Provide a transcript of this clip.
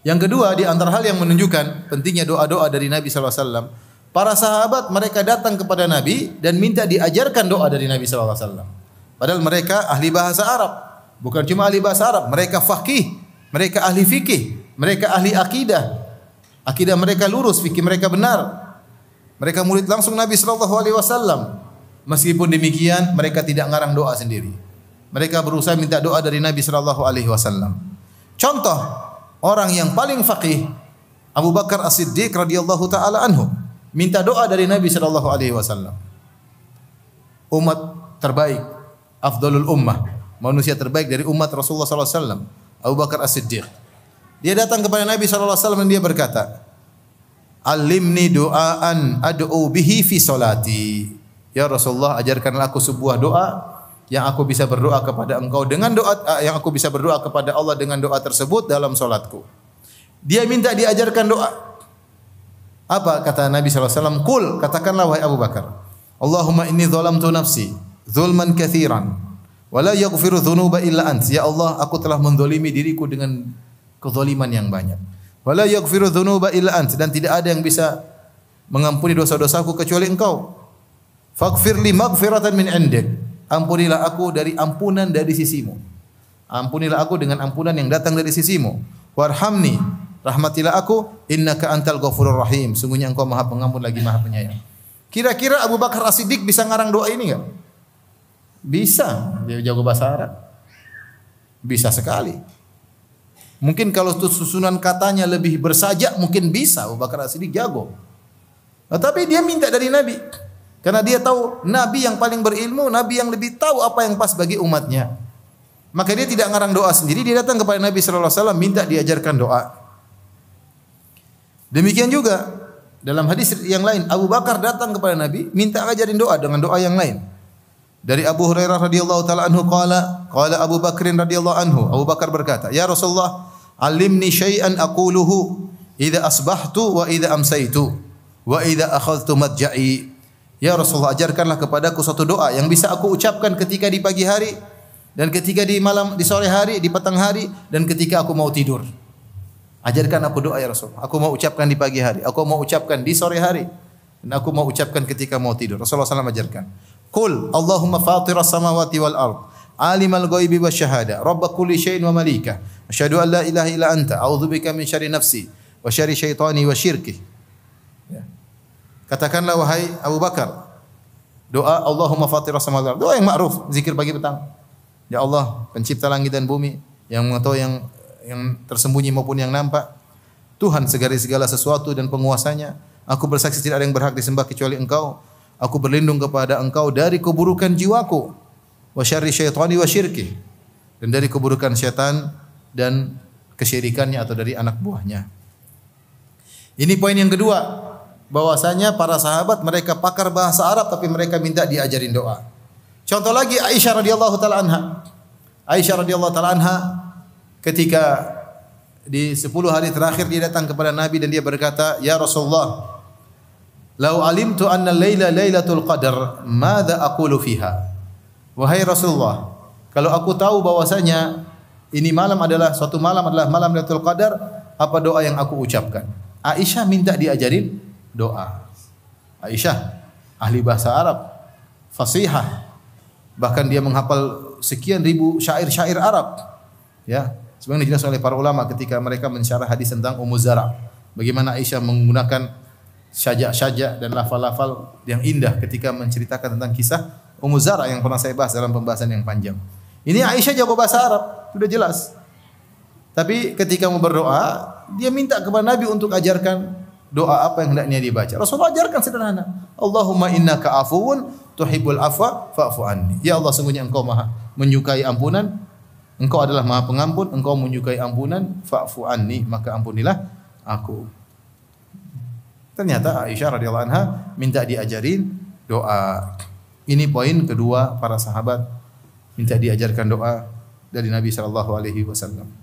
Yang kedua di antara hal yang menunjukkan pentingnya doa-doa dari Nabi SAW. Para sahabat mereka datang kepada Nabi dan minta diajarkan doa dari Nabi SAW. Padahal mereka ahli bahasa Arab. Bukan cuma ahli bahasa Arab. Mereka fakih. Mereka ahli fikih. Mereka ahli akidah. Akidah mereka lurus. Fikih mereka benar. Mereka murid langsung Nabi SAW. Meskipun demikian mereka tidak ngarang doa sendiri. Mereka berusaha minta doa dari Nabi SAW. Contoh. Contoh orang yang paling faqih Abu Bakar As-Siddiq radhiyallahu taala anhu minta doa dari Nabi sallallahu alaihi wasallam. Umat terbaik, afdalul ummah, manusia terbaik dari umat Rasulullah sallallahu alaihi wasallam, Abu Bakar As-Siddiq. Dia datang kepada Nabi sallallahu alaihi wasallam dan dia berkata, "Alimni doaan ad'u bihi fi salati." Ya Rasulullah, ajarkanlah aku sebuah doa yang aku bisa berdoa kepada engkau dengan doa ah, yang aku bisa berdoa kepada Allah dengan doa tersebut dalam solatku. Dia minta diajarkan doa. Apa kata Nabi SAW? Kul, katakanlah wahai Abu Bakar. Allahumma inni tu nafsi zulman kathiran. Wala yaghfiru ba illa ant. Ya Allah, aku telah mendolimi diriku dengan kezoliman yang banyak. Walla Wala yaghfiru ba illa ant. Dan tidak ada yang bisa mengampuni dosa-dosaku kecuali engkau. Faghfirli maghfiratan min endek ampunilah aku dari ampunan dari sisimu. Ampunilah aku dengan ampunan yang datang dari sisimu. Warhamni, rahmatilah aku, innaka antal gafurur rahim. Sungguhnya engkau maha pengampun lagi maha penyayang. Kira-kira Abu Bakar As-Siddiq bisa ngarang doa ini tak? Bisa, dia jago bahasa Arab. Bisa sekali. Mungkin kalau susunan katanya lebih bersajak, mungkin bisa Abu Bakar As-Siddiq jago. Tetapi dia minta dari Nabi. Karena dia tahu Nabi yang paling berilmu, Nabi yang lebih tahu apa yang pas bagi umatnya. Maka dia tidak ngarang doa sendiri, dia datang kepada Nabi Shallallahu Alaihi Wasallam minta diajarkan doa. Demikian juga dalam hadis yang lain, Abu Bakar datang kepada Nabi minta ajarin doa dengan doa yang lain. Dari Abu Hurairah radhiyallahu taala anhu qala qala Abu Bakr radhiyallahu anhu Abu Bakar berkata ya Rasulullah alimni syai'an aquluhu idza asbahtu wa idza amsaytu wa idza akhadhtu madja'i Ya Rasulullah ajarkanlah kepadaku satu doa yang bisa aku ucapkan ketika di pagi hari dan ketika di malam di sore hari di petang hari dan ketika aku mau tidur. Ajarkan aku doa ya Rasulullah. Aku mau ucapkan di pagi hari, aku mau ucapkan di sore hari dan aku mau ucapkan ketika mau tidur. Rasulullah SAW ajarkan. Kul Allahumma fatiras samawati wal ard alimal ghaibi was syahada rabb kulli syai'in wa malika asyhadu an la ilaha illa anta a'udzu bika min syarri nafsi wa syarri syaitani wa syirkihi Katakanlah wahai Abu Bakar. Doa Allahumma fatir samawati Doa yang makruf, zikir pagi petang. Ya Allah, pencipta langit dan bumi, yang mengetahui yang yang tersembunyi maupun yang nampak. Tuhan segala segala sesuatu dan penguasanya. Aku bersaksi tidak ada yang berhak disembah kecuali Engkau. Aku berlindung kepada Engkau dari keburukan jiwaku, wa syarri syaitani wa syirki. Dan dari keburukan syaitan dan kesyirikannya atau dari anak buahnya. Ini poin yang kedua, bahwasanya para sahabat mereka pakar bahasa Arab tapi mereka minta diajarin doa. Contoh lagi Aisyah radhiyallahu taala anha. Aisyah radhiyallahu taala anha ketika di 10 hari terakhir dia datang kepada Nabi dan dia berkata, "Ya Rasulullah, lau alimtu anna laila lailatul qadar, madza aqulu fiha?" Wahai Rasulullah, kalau aku tahu bahwasanya ini malam adalah suatu malam adalah malam Lailatul Qadar, apa doa yang aku ucapkan? Aisyah minta diajarin doa. Aisyah, ahli bahasa Arab, fasihah. Bahkan dia menghafal sekian ribu syair-syair Arab. Ya, sebenarnya dijelaskan oleh para ulama ketika mereka mensyarah hadis tentang Ummu Zara. Bagaimana Aisyah menggunakan syajak-syajak dan lafal-lafal yang indah ketika menceritakan tentang kisah Ummu Zara yang pernah saya bahas dalam pembahasan yang panjang. Ini Aisyah jago bahasa Arab, sudah jelas. Tapi ketika mau berdoa, dia minta kepada Nabi untuk ajarkan doa apa yang hendaknya dia baca Rasulullah ajarkan sederhana. Allahumma innaka afuun tuhibbul afwa fa'fu anni. Ya Allah sungguhnya engkau maha menyukai ampunan. Engkau adalah maha pengampun, engkau menyukai ampunan, fa'fu anni, maka ampunilah aku. Ternyata Aisyah radhiyallahu anha minta diajarin doa. Ini poin kedua para sahabat minta diajarkan doa dari Nabi sallallahu alaihi wasallam.